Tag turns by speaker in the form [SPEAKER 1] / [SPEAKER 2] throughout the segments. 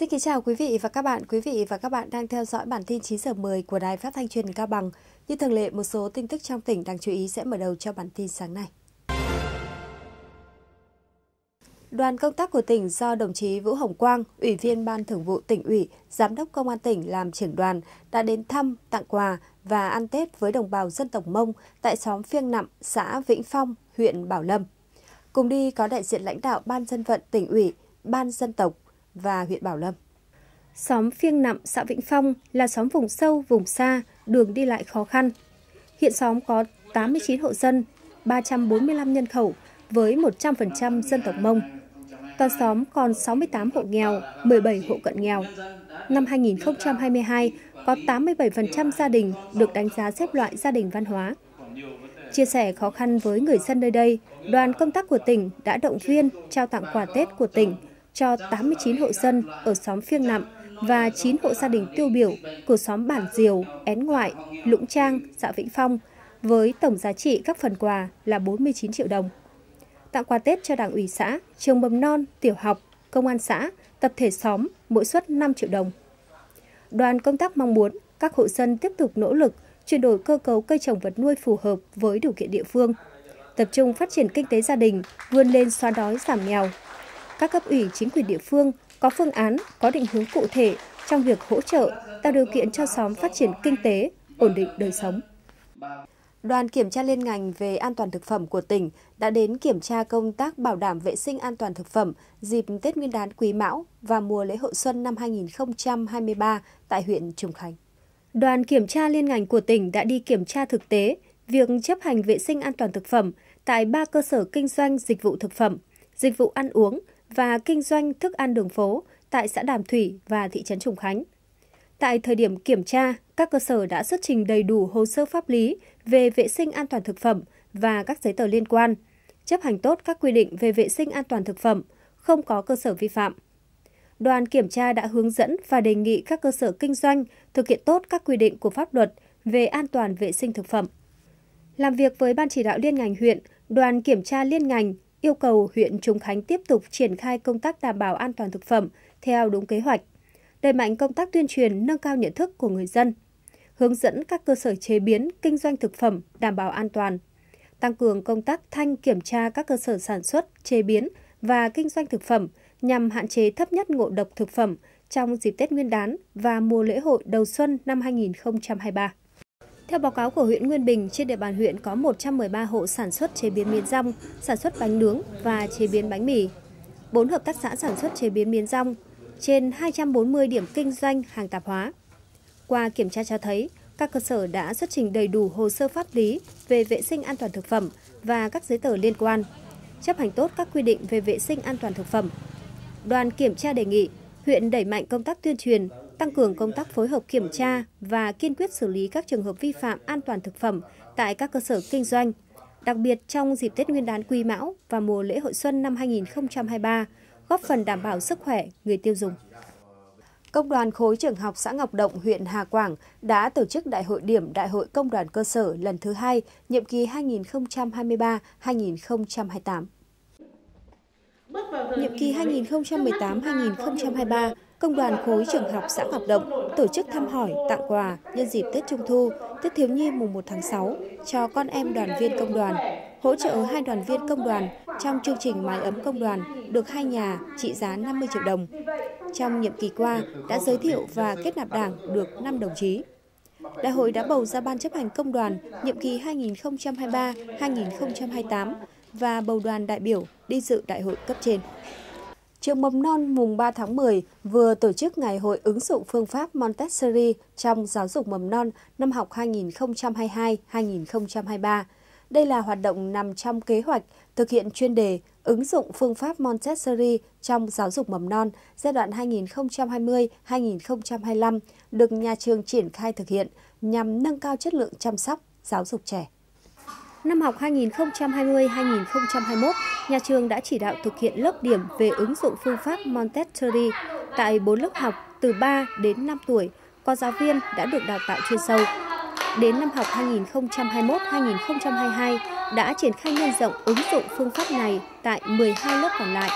[SPEAKER 1] Xin kính chào quý vị và các bạn. Quý vị và các bạn đang theo dõi bản tin 9 giờ 10 của Đài Phát thanh Truyền hình Cao Bằng. Như thường lệ, một số tin tức trong tỉnh đáng chú ý sẽ mở đầu cho bản tin sáng nay. Đoàn công tác của tỉnh do đồng chí Vũ Hồng Quang, Ủy viên Ban Thường vụ tỉnh ủy, Giám đốc Công an tỉnh làm trưởng đoàn đã đến thăm, tặng quà và ăn Tết với đồng bào dân tộc Mông tại xóm Phiêng Nặm, xã Vĩnh Phong, huyện Bảo Lâm. Cùng đi có đại diện lãnh đạo Ban dân vận tỉnh ủy, Ban dân tộc, và huyện Bảo Lâm. Xóm Phiêng Nậm, xã Vĩnh Phong là xóm vùng sâu, vùng xa, đường đi lại khó khăn. Hiện xóm có 89 hộ dân, 345 nhân khẩu với 100% dân tộc Mông. Toàn xóm còn 68 hộ nghèo, 17 hộ cận nghèo. Năm 2022, có 87% gia đình được đánh giá xếp loại gia đình văn hóa. Chia sẻ khó khăn với người dân nơi đây, đoàn công tác của tỉnh đã động viên trao tặng quà Tết của tỉnh cho 89 hộ dân ở xóm Phiêng Nặm và 9 hộ gia đình tiêu biểu của xóm Bản Diều, Én Ngoại, Lũng Trang, xã Vĩnh Phong, với tổng giá trị các phần quà là 49 triệu đồng. Tặng quà Tết cho Đảng ủy xã, trường mầm non, tiểu học, công an xã, tập thể xóm, mỗi suất 5 triệu đồng. Đoàn công tác mong muốn các hộ dân tiếp tục nỗ lực chuyển đổi cơ cấu cây trồng vật nuôi phù hợp với điều kiện địa phương, tập trung phát triển kinh tế gia đình, vươn lên xóa đói giảm nghèo, các cấp ủy chính quyền địa phương có phương án, có định hướng cụ thể trong việc hỗ trợ, tạo điều kiện cho xóm phát triển kinh tế, ổn định đời sống. Đoàn kiểm tra liên ngành về an toàn thực phẩm của tỉnh đã đến kiểm tra công tác bảo đảm vệ sinh an toàn thực phẩm dịp Tết Nguyên đán Quý Mão và mùa lễ hội xuân năm 2023 tại huyện Trùng Khánh. Đoàn kiểm tra liên ngành của tỉnh đã đi kiểm tra thực tế việc chấp hành vệ sinh an toàn thực phẩm tại ba cơ sở kinh doanh dịch vụ thực phẩm, dịch vụ ăn uống và kinh doanh thức ăn đường phố tại xã Đàm Thủy và thị trấn Trùng Khánh. Tại thời điểm kiểm tra, các cơ sở đã xuất trình đầy đủ hồ sơ pháp lý về vệ sinh an toàn thực phẩm và các giấy tờ liên quan, chấp hành tốt các quy định về vệ sinh an toàn thực phẩm, không có cơ sở vi phạm. Đoàn kiểm tra đã hướng dẫn và đề nghị các cơ sở kinh doanh thực hiện tốt các quy định của pháp luật về an toàn vệ sinh thực phẩm. Làm việc với Ban chỉ đạo liên ngành huyện, đoàn kiểm tra liên ngành yêu cầu huyện Trùng Khánh tiếp tục triển khai công tác đảm bảo an toàn thực phẩm theo đúng kế hoạch, đẩy mạnh công tác tuyên truyền nâng cao nhận thức của người dân, hướng dẫn các cơ sở chế biến, kinh doanh thực phẩm đảm bảo an toàn, tăng cường công tác thanh kiểm tra các cơ sở sản xuất, chế biến và kinh doanh thực phẩm nhằm hạn chế thấp nhất ngộ độc thực phẩm trong dịp Tết Nguyên đán và mùa lễ hội đầu xuân năm 2023. Theo báo cáo của huyện Nguyên Bình, trên địa bàn huyện có 113 hộ sản xuất chế biến miến rong, sản xuất bánh nướng và chế biến bánh mì. 4 hợp tác xã sản xuất chế biến miến rong, trên 240 điểm kinh doanh hàng tạp hóa. Qua kiểm tra cho thấy, các cơ sở đã xuất trình đầy đủ hồ sơ pháp lý về vệ sinh an toàn thực phẩm và các giấy tờ liên quan, chấp hành tốt các quy định về vệ sinh an toàn thực phẩm. Đoàn kiểm tra đề nghị huyện đẩy mạnh công tác tuyên truyền, tăng cường công tác phối hợp kiểm tra và kiên quyết xử lý các trường hợp vi phạm an toàn thực phẩm tại các cơ sở kinh doanh, đặc biệt trong dịp Tết Nguyên đán Quý Mão và mùa lễ hội xuân năm 2023, góp phần đảm bảo sức khỏe người tiêu dùng. Công đoàn khối trường học xã Ngọc Động, huyện Hà Quảng đã tổ chức đại hội điểm Đại hội Công đoàn cơ sở lần thứ hai, nhiệm kỳ 2023-2028. Nhiệm kỳ 2018-2023, Công đoàn khối trường học xã hoạt động tổ chức thăm hỏi, tặng quà nhân dịp Tết Trung thu, Tết thiếu nhi mùng 1 tháng 6 cho con em đoàn viên công đoàn, hỗ trợ hai đoàn viên công đoàn trong chương trình mái ấm công đoàn được hai nhà trị giá 50 triệu đồng. Trong nhiệm kỳ qua đã giới thiệu và kết nạp đảng được 5 đồng chí.
[SPEAKER 2] Đại hội đã bầu ra
[SPEAKER 1] Ban chấp hành công đoàn nhiệm kỳ 2023-2028 và bầu đoàn đại biểu đi dự đại hội cấp trên. Trường mầm non mùng 3 tháng 10 vừa tổ chức ngày hội ứng dụng phương pháp Montessori trong giáo dục mầm non năm học 2022-2023. Đây là hoạt động nằm trong kế hoạch thực hiện chuyên đề ứng dụng phương pháp Montessori trong giáo dục mầm non giai đoạn 2020-2025 được nhà trường triển khai thực hiện nhằm nâng cao chất lượng chăm sóc giáo dục trẻ. Năm học 2020-2021, nhà trường đã chỉ đạo thực hiện lớp điểm về ứng dụng phương pháp Montessori tại 4 lớp học từ 3 đến 5 tuổi có giáo viên đã được đào tạo chuyên sâu. Đến năm học 2021-2022 đã triển khai nhân rộng ứng dụng phương pháp này tại 12 lớp còn lại.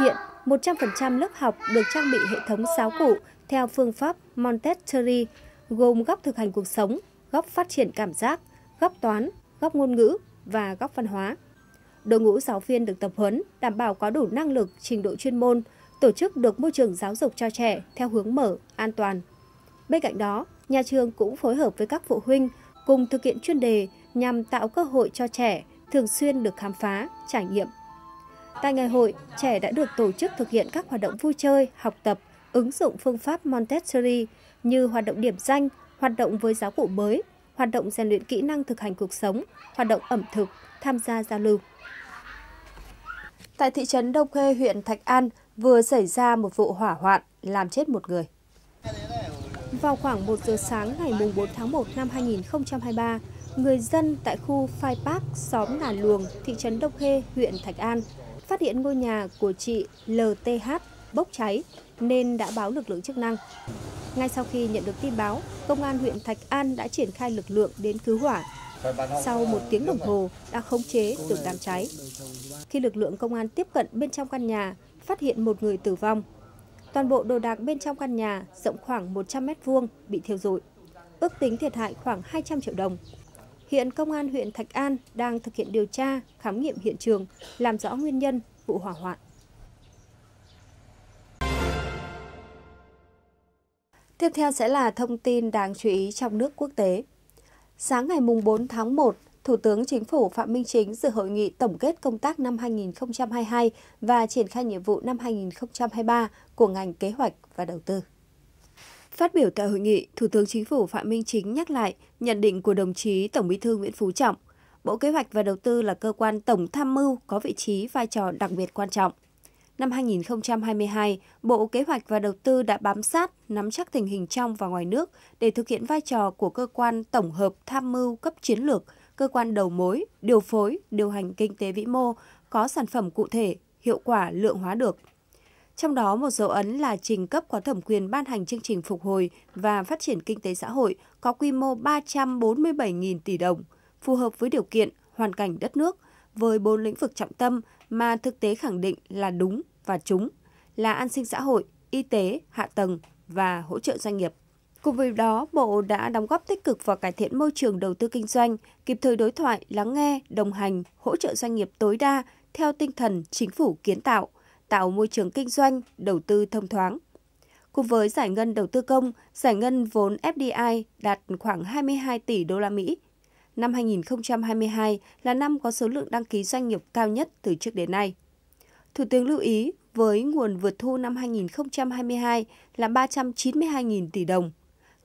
[SPEAKER 1] Hiện 100% lớp học được trang bị hệ thống giáo cụ theo phương pháp Montessori gồm góc thực hành cuộc sống, góc phát triển cảm giác, góc toán, góc ngôn ngữ và góc văn hóa. Đội ngũ giáo viên được tập huấn đảm bảo có đủ năng lực, trình độ chuyên môn, tổ chức được môi trường giáo dục cho trẻ theo hướng mở, an toàn. Bên cạnh đó, nhà trường cũng phối hợp với các phụ huynh cùng thực hiện chuyên đề nhằm tạo cơ hội cho trẻ thường xuyên được khám phá, trải nghiệm. Tại ngày hội, trẻ đã được tổ chức thực hiện các hoạt động vui chơi, học tập, ứng dụng phương pháp Montessori như hoạt động điểm danh, hoạt động với giáo cụ mới, hoạt động rèn luyện kỹ năng thực hành cuộc sống, hoạt động ẩm thực, tham gia giao lưu. Tại thị trấn Đông Khê, huyện Thạch An vừa xảy ra một vụ hỏa hoạn làm chết một người. Vào khoảng 1 giờ sáng ngày 4 tháng 1 năm 2023, người dân tại khu Phai Park, xóm Ngà Luồng, thị trấn Đông Khê, huyện Thạch An phát hiện ngôi nhà của chị LTH bốc cháy nên đã báo lực lượng chức năng. Ngay sau khi nhận được tin báo, công an huyện Thạch An đã triển khai lực lượng đến cứu hỏa. Sau một tiếng đồng hồ đã khống chế được đám cháy. Khi lực lượng công an tiếp cận bên trong căn nhà, phát hiện một người tử vong. Toàn bộ đồ đạc bên trong căn nhà rộng khoảng 100 mét vuông bị thiêu rụi. Ước tính thiệt hại khoảng 200 triệu đồng. Hiện công an huyện Thạch An đang thực hiện điều tra, khám nghiệm hiện trường, làm rõ nguyên nhân vụ hỏa hoạn. Tiếp theo sẽ là thông tin đáng chú ý trong nước quốc tế. Sáng ngày 4 tháng 1, Thủ tướng Chính phủ Phạm Minh Chính dự hội nghị tổng kết công tác năm 2022 và triển khai nhiệm vụ năm 2023 của ngành kế hoạch và đầu tư. Phát biểu tại hội nghị, Thủ tướng Chính phủ Phạm Minh Chính nhắc lại nhận định của đồng chí Tổng Bí thư Nguyễn Phú Trọng, Bộ Kế hoạch và Đầu tư là cơ quan tổng tham mưu có vị trí vai trò đặc biệt quan trọng. Năm 2022, Bộ Kế hoạch và Đầu tư đã bám sát, nắm chắc tình hình trong và ngoài nước để thực hiện vai trò của cơ quan tổng hợp tham mưu cấp chiến lược, cơ quan đầu mối, điều phối, điều hành kinh tế vĩ mô, có sản phẩm cụ thể, hiệu quả lượng hóa được. Trong đó một dấu ấn là trình cấp có thẩm quyền ban hành chương trình phục hồi và phát triển kinh tế xã hội có quy mô 347.000 tỷ đồng, phù hợp với điều kiện, hoàn cảnh đất nước – với bốn lĩnh vực trọng tâm mà thực tế khẳng định là đúng và trúng là an sinh xã hội, y tế, hạ tầng và hỗ trợ doanh nghiệp. Cùng với đó, Bộ đã đóng góp tích cực vào cải thiện môi trường đầu tư kinh doanh, kịp thời đối thoại, lắng nghe, đồng hành, hỗ trợ doanh nghiệp tối đa theo tinh thần chính phủ kiến tạo, tạo môi trường kinh doanh, đầu tư thông thoáng. Cùng với giải ngân đầu tư công, giải ngân vốn FDI đạt khoảng 22 tỷ đô la Mỹ năm 2022 là năm có số lượng đăng ký doanh nghiệp cao nhất từ trước đến nay. Thủ tướng lưu ý với nguồn vượt thu năm 2022 là 392.000 tỷ đồng,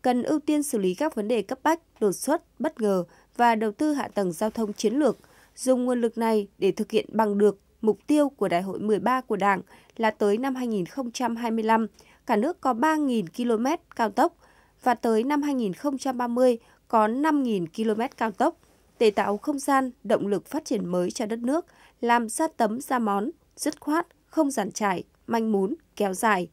[SPEAKER 1] cần ưu tiên xử lý các vấn đề cấp bách, đột xuất, bất ngờ và đầu tư hạ tầng giao thông chiến lược, dùng nguồn lực này để thực hiện bằng được mục tiêu của Đại hội 13 của Đảng là tới năm 2025, cả nước có 3.000 km cao tốc và tới năm 2030 có 5.000 km cao tốc, để tạo không gian, động lực phát triển mới cho đất nước, làm ra tấm ra món, dứt khoát, không giản trải, manh mún, kéo dài.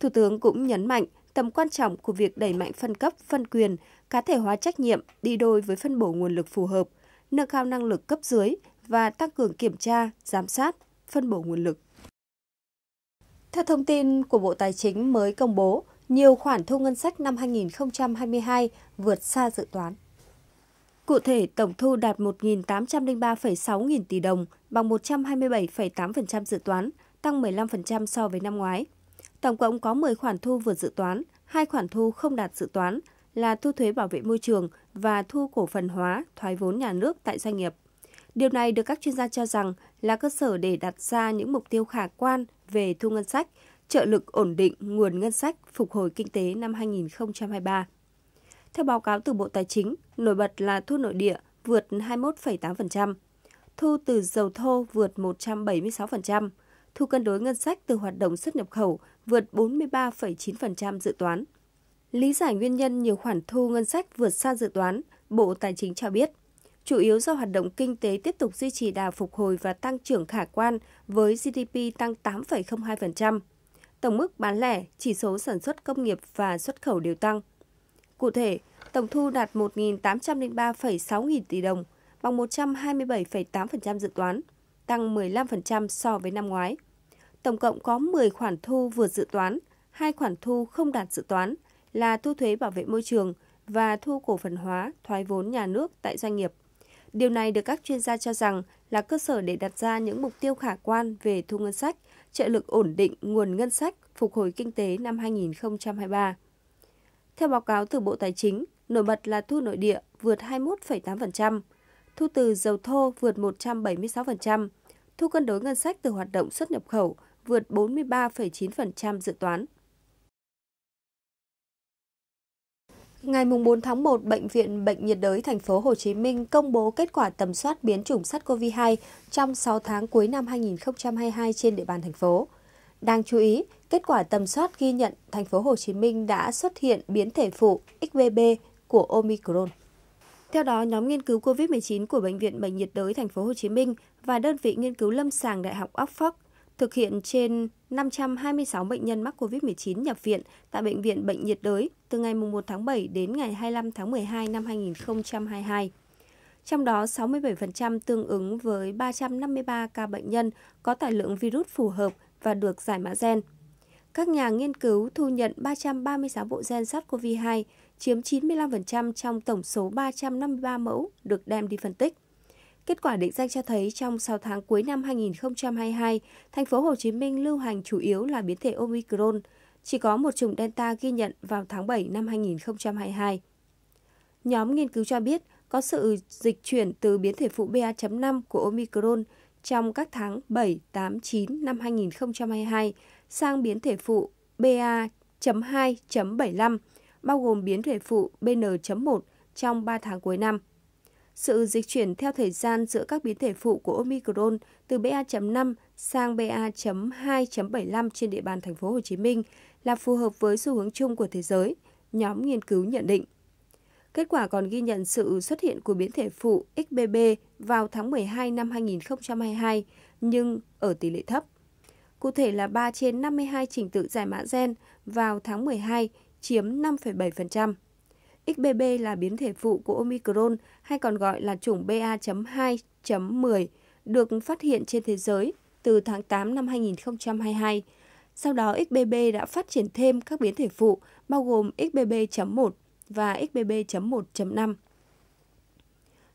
[SPEAKER 1] Thủ tướng cũng nhấn mạnh tầm quan trọng của việc đẩy mạnh phân cấp, phân quyền, cá thể hóa trách nhiệm đi đôi với phân bổ nguồn lực phù hợp, nâng cao năng lực cấp dưới và tăng cường kiểm tra, giám sát, phân bổ nguồn lực. Theo thông tin của Bộ Tài chính mới công bố, nhiều khoản thu ngân sách năm 2022 vượt xa dự toán. Cụ thể, tổng thu đạt 1.803,6 nghìn tỷ đồng, bằng 127,8% dự toán, tăng 15% so với năm ngoái. Tổng cộng có 10 khoản thu vượt dự toán, hai khoản thu không đạt dự toán là thu thuế bảo vệ môi trường và thu cổ phần hóa thoái vốn nhà nước tại doanh nghiệp. Điều này được các chuyên gia cho rằng là cơ sở để đặt ra những mục tiêu khả quan về thu ngân sách, trợ lực ổn định nguồn ngân sách phục hồi kinh tế năm 2023. Theo báo cáo từ Bộ Tài chính, nổi bật là thu nội địa vượt 21,8%, thu từ dầu thô vượt 176%, thu cân đối ngân sách từ hoạt động xuất nhập khẩu vượt 43,9% dự toán. Lý giải nguyên nhân nhiều khoản thu ngân sách vượt xa dự toán, Bộ Tài chính cho biết, chủ yếu do hoạt động kinh tế tiếp tục duy trì đà phục hồi và tăng trưởng khả quan với GDP tăng 8,02%, tổng mức bán lẻ, chỉ số sản xuất công nghiệp và xuất khẩu đều tăng. Cụ thể, tổng thu đạt 1.803,6 nghìn tỷ đồng, bằng 127,8% dự toán, tăng 15% so với năm ngoái. Tổng cộng có 10 khoản thu vượt dự toán, hai khoản thu không đạt dự toán là thu thuế bảo vệ môi trường và thu cổ phần hóa thoái vốn nhà nước tại doanh nghiệp. Điều này được các chuyên gia cho rằng là cơ sở để đặt ra những mục tiêu khả quan về thu ngân sách trợ lực ổn định nguồn ngân sách phục hồi kinh tế năm 2023. Theo báo cáo từ Bộ Tài chính, nổi bật là thu nội địa vượt 21,8%, thu từ dầu thô vượt 176%, thu cân đối ngân sách từ hoạt động xuất nhập khẩu vượt 43,9% dự toán. Ngày 4 tháng 1, Bệnh viện Bệnh nhiệt đới thành phố Hồ Chí Minh công bố kết quả tầm soát biến chủng SARS-CoV-2 trong 6 tháng cuối năm 2022 trên địa bàn thành phố. Đang chú ý, kết quả tầm soát ghi nhận thành phố Hồ Chí Minh đã xuất hiện biến thể phụ XBB của Omicron. Theo đó, nhóm nghiên cứu COVID-19 của Bệnh viện Bệnh nhiệt đới thành phố Hồ Chí Minh và đơn vị nghiên cứu lâm sàng Đại học Oxford thực hiện trên 526 bệnh nhân mắc COVID-19 nhập viện tại Bệnh viện Bệnh nhiệt đới từ ngày 1 tháng 7 đến ngày 25 tháng 12 năm 2022. Trong đó, 67% tương ứng với 353 ca bệnh nhân có tải lượng virus phù hợp và được giải mã gen. Các nhà nghiên cứu thu nhận 336 bộ gen SARS-CoV-2, chiếm 95% trong tổng số 353 mẫu được đem đi phân tích. Kết quả định danh cho thấy trong 6 tháng cuối năm 2022, thành phố Hồ Chí Minh lưu hành chủ yếu là biến thể Omicron, chỉ có một chủng Delta ghi nhận vào tháng 7 năm 2022. Nhóm nghiên cứu cho biết có sự dịch chuyển từ biến thể phụ BA.5 của Omicron trong các tháng 7, 8, 9 năm 2022 sang biến thể phụ BA.2.75, bao gồm biến thể phụ BN.1 trong 3 tháng cuối năm. Sự dịch chuyển theo thời gian giữa các biến thể phụ của Omicron từ BA.5 sang BA.2.75 trên địa bàn thành phố Hồ Chí Minh là phù hợp với xu hướng chung của thế giới, nhóm nghiên cứu nhận định. Kết quả còn ghi nhận sự xuất hiện của biến thể phụ XBB vào tháng 12 năm 2022, nhưng ở tỷ lệ thấp. Cụ thể là 3 trên 52 trình tự giải mã gen vào tháng 12 chiếm 5,7%. XBB là biến thể phụ của Omicron hay còn gọi là chủng BA.2.10 được phát hiện trên thế giới từ tháng 8 năm 2022. Sau đó, XBB đã phát triển thêm các biến thể phụ bao gồm XBB.1 và XBB.1.5.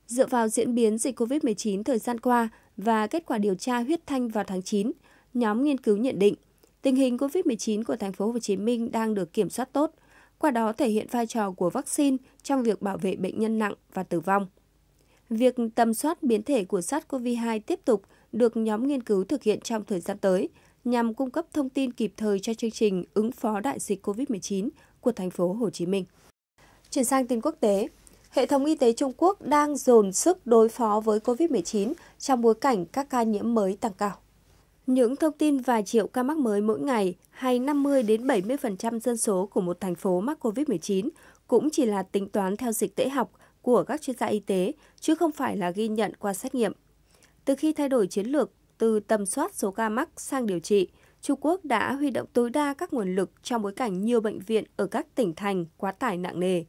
[SPEAKER 1] Dựa vào diễn biến dịch COVID-19 thời gian qua và kết quả điều tra huyết thanh vào tháng 9, nhóm nghiên cứu nhận định tình hình COVID-19 của thành phố Hồ Chí Minh đang được kiểm soát tốt qua đó thể hiện vai trò của vaccine trong việc bảo vệ bệnh nhân nặng và tử vong. Việc tầm soát biến thể của SARS-CoV-2 tiếp tục được nhóm nghiên cứu thực hiện trong thời gian tới nhằm cung cấp thông tin kịp thời cho chương trình ứng phó đại dịch COVID-19 của thành phố Hồ Chí Minh. Chuyển sang tin quốc tế, hệ thống y tế Trung Quốc đang dồn sức đối phó với COVID-19 trong bối cảnh các ca nhiễm mới tăng cao. Những thông tin vài triệu ca mắc mới mỗi ngày hay 50 đến 70% dân số của một thành phố mắc COVID-19 cũng chỉ là tính toán theo dịch tễ học của các chuyên gia y tế chứ không phải là ghi nhận qua xét nghiệm. Từ khi thay đổi chiến lược từ tầm soát số ca mắc sang điều trị, Trung Quốc đã huy động tối đa các nguồn lực trong bối cảnh nhiều bệnh viện ở các tỉnh thành quá tải nặng nề.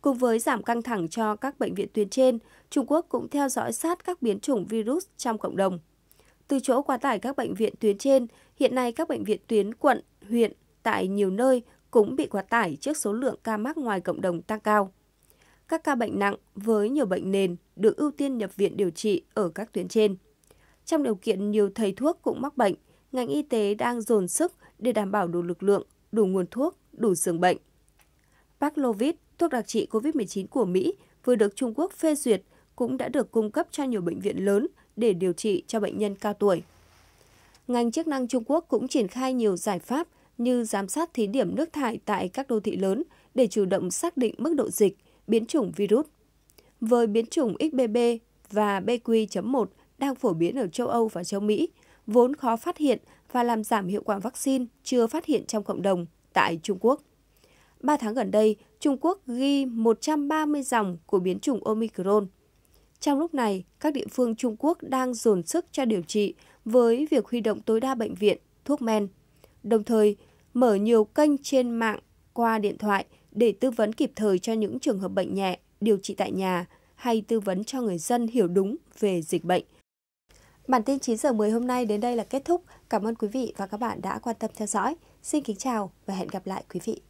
[SPEAKER 1] Cùng với giảm căng thẳng cho các bệnh viện tuyến trên, Trung Quốc cũng theo dõi sát các biến chủng virus trong cộng đồng – từ chỗ quá tải các bệnh viện tuyến trên, hiện nay các bệnh viện tuyến quận, huyện tại nhiều nơi cũng bị quá tải trước số lượng ca mắc ngoài cộng đồng tăng cao. Các ca bệnh nặng với nhiều bệnh nền được ưu tiên nhập viện điều trị ở các tuyến trên. Trong điều kiện nhiều thầy thuốc cũng mắc bệnh, ngành y tế đang dồn sức để đảm bảo đủ lực lượng, đủ nguồn thuốc, đủ giường bệnh. Paxlovid, thuốc đặc trị COVID-19 của Mỹ vừa được Trung Quốc phê duyệt cũng đã được cung cấp cho nhiều bệnh viện lớn để điều trị cho bệnh nhân cao tuổi. Ngành chức năng Trung Quốc cũng triển khai nhiều giải pháp như giám sát thí điểm nước thải tại các đô thị lớn để chủ động xác định mức độ dịch, biến chủng virus. Với biến chủng XBB và BQ.1 đang phổ biến ở châu Âu và châu Mỹ, vốn khó phát hiện và làm giảm hiệu quả vaccine chưa phát hiện trong cộng đồng tại Trung Quốc. Ba tháng gần đây, Trung Quốc ghi 130 dòng của biến chủng Omicron, trong lúc này, các địa phương Trung Quốc đang dồn sức cho điều trị với việc huy động tối đa bệnh viện, thuốc men, đồng thời mở nhiều kênh trên mạng qua điện thoại để tư vấn kịp thời cho những trường hợp bệnh nhẹ, điều trị tại nhà hay tư vấn cho người dân hiểu đúng về dịch bệnh. Bản tin 9 giờ 10 hôm nay đến đây là kết thúc. Cảm ơn quý vị và các bạn đã quan tâm theo dõi. Xin kính chào và hẹn gặp lại quý vị.